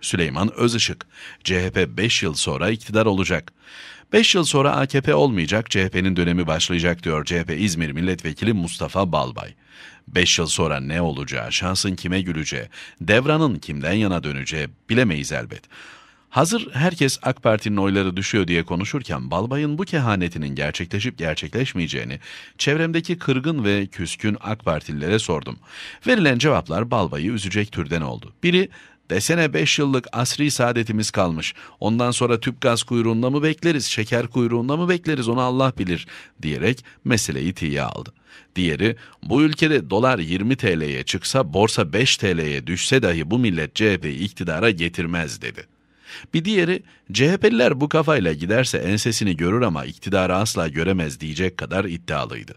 Süleyman Özışık. CHP 5 yıl sonra iktidar olacak. 5 yıl sonra AKP olmayacak, CHP'nin dönemi başlayacak diyor CHP İzmir Milletvekili Mustafa Balbay. 5 yıl sonra ne olacağı, şansın kime güleceği, devranın kimden yana döneceği bilemeyiz elbet. Hazır herkes AK Parti'nin oyları düşüyor diye konuşurken Balbay'ın bu kehanetinin gerçekleşip gerçekleşmeyeceğini çevremdeki kırgın ve küskün AK Partililere sordum. Verilen cevaplar Balbay'ı üzecek türden oldu. Biri Desene 5 yıllık asri saadetimiz kalmış. Ondan sonra tüp gaz kuyruğunda mı bekleriz, şeker kuyruğunda mı bekleriz onu Allah bilir diyerek meseleyi tiye aldı. Diğeri bu ülkede dolar 20 TL'ye çıksa borsa 5 TL'ye düşse dahi bu millet CHP'yi iktidara getirmez dedi. Bir diğeri CHP'liler bu kafayla giderse ensesini görür ama iktidarı asla göremez diyecek kadar iddialıydı.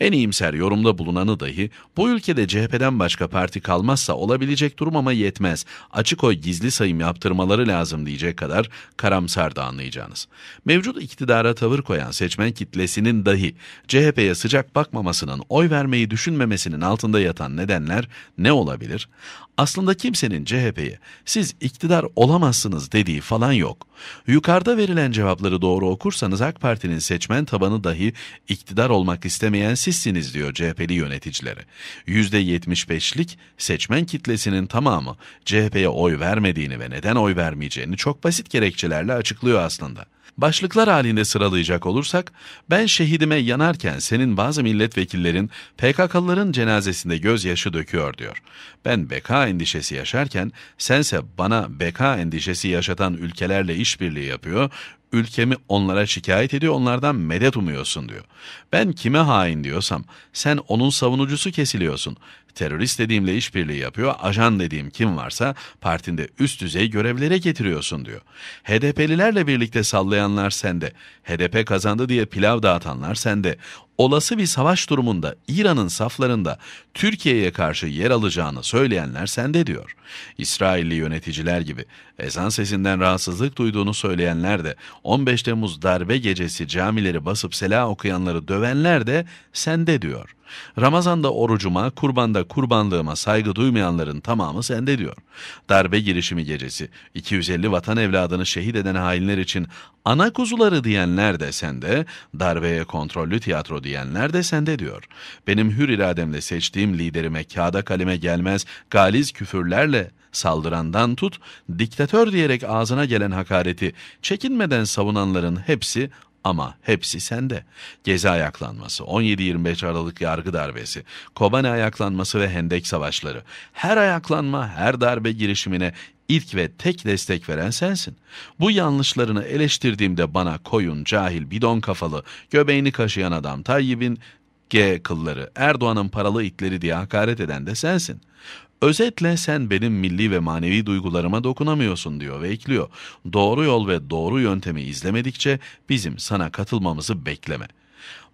En iyimser yorumda bulunanı dahi bu ülkede CHP'den başka parti kalmazsa olabilecek durum ama yetmez. Açık o, gizli sayım yaptırmaları lazım diyecek kadar karamsar da anlayacağınız. Mevcut iktidara tavır koyan seçmen kitlesinin dahi CHP'ye sıcak bakmamasının, oy vermeyi düşünmemesinin altında yatan nedenler ne olabilir? Aslında kimsenin CHP'ye siz iktidar olamazsınız dediği falan yok. Yukarıda verilen cevapları doğru okursanız AK Parti'nin seçmen tabanı dahi iktidar olmak istemeyen vermeyen sizsiniz diyor CHP'li yöneticilere. %75'lik seçmen kitlesinin tamamı CHP'ye oy vermediğini ve neden oy vermeyeceğini çok basit gerekçelerle açıklıyor aslında. Başlıklar halinde sıralayacak olursak, ben şehidime yanarken senin bazı milletvekillerin PKK'ların cenazesinde gözyaşı döküyor diyor. Ben beka endişesi yaşarken sense bana beka endişesi yaşatan ülkelerle işbirliği yapıyor, ülkemi onlara şikayet ediyor, onlardan medet umuyorsun diyor. Ben kime hain diyorsam sen onun savunucusu kesiliyorsun. Terörist dediğimle işbirliği yapıyor, ajan dediğim kim varsa partinde üst düzey görevlere getiriyorsun diyor. HDP'lilerle birlikte sallayanlar sende, HDP kazandı diye pilav dağıtanlar sende. Olası bir savaş durumunda İran'ın saflarında Türkiye'ye karşı yer alacağını söyleyenler sende diyor. İsrailli yöneticiler gibi ezan sesinden rahatsızlık duyduğunu söyleyenler de 15 Temmuz darbe gecesi camileri basıp selah okuyanları dövenler de sende diyor. Ramazan'da orucuma, kurbanda da kurbanlığıma saygı duymayanların tamamı sende diyor. Darbe girişimi gecesi 250 vatan evladını şehit eden hainler için ana kuzuları diyenler de sende, darbeye kontrollü tiyatro diyenler de sende diyor. Benim hür irademle seçtiğim liderime kağıda kaleme gelmez galiz küfürlerle saldırandan tut, diktatör diyerek ağzına gelen hakareti çekinmeden savunanların hepsi ama hepsi sende. Gezi ayaklanması, 17-25 Aralık yargı darbesi, Kobane ayaklanması ve Hendek savaşları. Her ayaklanma, her darbe girişimine ilk ve tek destek veren sensin. Bu yanlışlarını eleştirdiğimde bana koyun, cahil, bidon kafalı, göbeğini kaşıyan adam Tayyip'in G kılları, Erdoğan'ın paralı itleri diye hakaret eden de sensin. Özetle sen benim milli ve manevi duygularıma dokunamıyorsun diyor ve ekliyor. Doğru yol ve doğru yöntemi izlemedikçe bizim sana katılmamızı bekleme.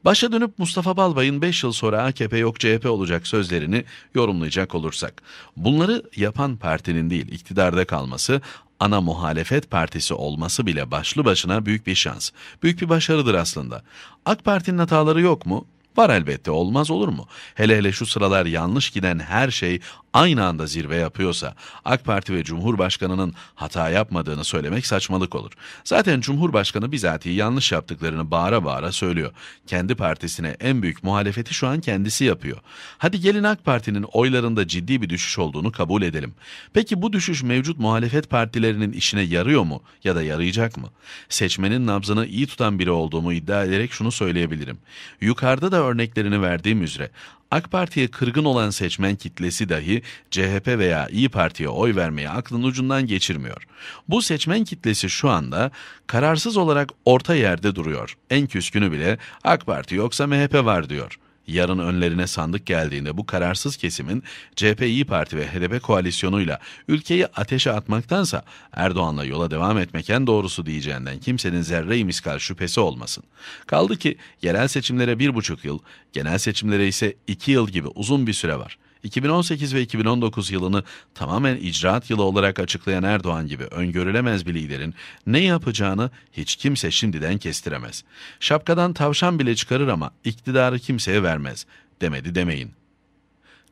Başa dönüp Mustafa Balbay'ın 5 yıl sonra AKP yok CHP olacak sözlerini yorumlayacak olursak. Bunları yapan partinin değil iktidarda kalması, ana muhalefet partisi olması bile başlı başına büyük bir şans. Büyük bir başarıdır aslında. AK Parti'nin hataları yok mu? Var elbette olmaz olur mu? Hele hele şu sıralar yanlış giden her şey aynı anda zirve yapıyorsa AK Parti ve Cumhurbaşkanı'nın hata yapmadığını söylemek saçmalık olur. Zaten Cumhurbaşkanı bizatihi yanlış yaptıklarını bağıra bağıra söylüyor. Kendi partisine en büyük muhalefeti şu an kendisi yapıyor. Hadi gelin AK Parti'nin oylarında ciddi bir düşüş olduğunu kabul edelim. Peki bu düşüş mevcut muhalefet partilerinin işine yarıyor mu ya da yarayacak mı? Seçmenin nabzını iyi tutan biri olduğumu iddia ederek şunu söyleyebilirim. Yukarıda da örneklerini verdiğim üzere AK Parti'ye kırgın olan seçmen kitlesi dahi CHP veya İyi Parti'ye oy vermeyi aklın ucundan geçirmiyor. Bu seçmen kitlesi şu anda kararsız olarak orta yerde duruyor. En küskünü bile AK Parti yoksa MHP var diyor. Yarın önlerine sandık geldiğinde bu kararsız kesimin CHP İyi Parti ve HDP koalisyonuyla ülkeyi ateşe atmaktansa Erdoğan'la yola devam etmek en doğrusu diyeceğinden kimsenin zerre miskal şüphesi olmasın. Kaldı ki yerel seçimlere bir buçuk yıl, genel seçimlere ise iki yıl gibi uzun bir süre var. 2018 ve 2019 yılını tamamen icraat yılı olarak açıklayan Erdoğan gibi öngörülemez bir liderin ne yapacağını hiç kimse şimdiden kestiremez. Şapkadan tavşan bile çıkarır ama iktidarı kimseye vermez demedi demeyin.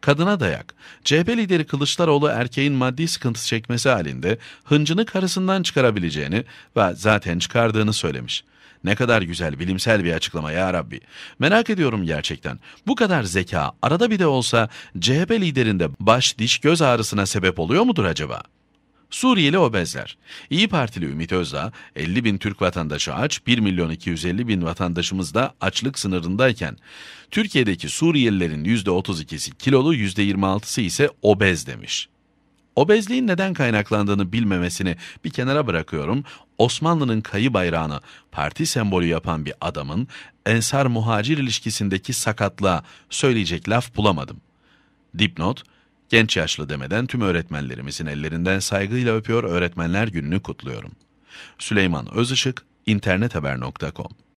Kadına dayak. CHP lideri Kılıçdaroğlu erkeğin maddi sıkıntı çekmesi halinde hıncını karısından çıkarabileceğini ve zaten çıkardığını söylemiş. Ne kadar güzel bilimsel bir açıklama ya Rabbi. Merak ediyorum gerçekten. Bu kadar zeka arada bir de olsa CHP liderinde baş diş göz ağrısına sebep oluyor mudur acaba? Suriyeli obezler. İyi Partili Ümit Özdağ, 50 bin Türk vatandaşı aç, 1 milyon 250 bin vatandaşımız da açlık sınırındayken, Türkiye'deki Suriyelilerin %32'si kilolu, %26'sı ise obez demiş. Obezliğin neden kaynaklandığını bilmemesini bir kenara bırakıyorum. Osmanlı'nın kayı bayrağını parti sembolü yapan bir adamın ensar muhacir ilişkisindeki sakatlığa söyleyecek laf bulamadım. Dipnot, genç yaşlı demeden tüm öğretmenlerimizin ellerinden saygıyla öpüyor öğretmenler gününü kutluyorum. Süleyman Özışık, internethaber.com